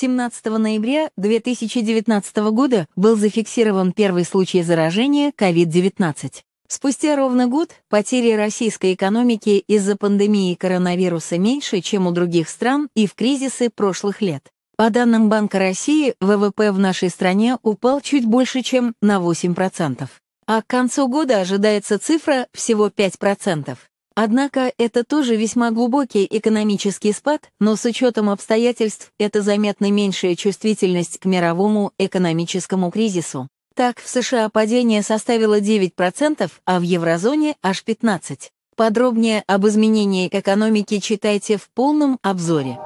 17 ноября 2019 года был зафиксирован первый случай заражения COVID-19. Спустя ровно год потери российской экономики из-за пандемии коронавируса меньше, чем у других стран и в кризисы прошлых лет. По данным Банка России, ВВП в нашей стране упал чуть больше, чем на 8%, а к концу года ожидается цифра всего 5%. Однако это тоже весьма глубокий экономический спад, но с учетом обстоятельств это заметно меньшая чувствительность к мировому экономическому кризису. Так, в США падение составило 9%, а в еврозоне аж 15%. Подробнее об изменениях экономики читайте в полном обзоре.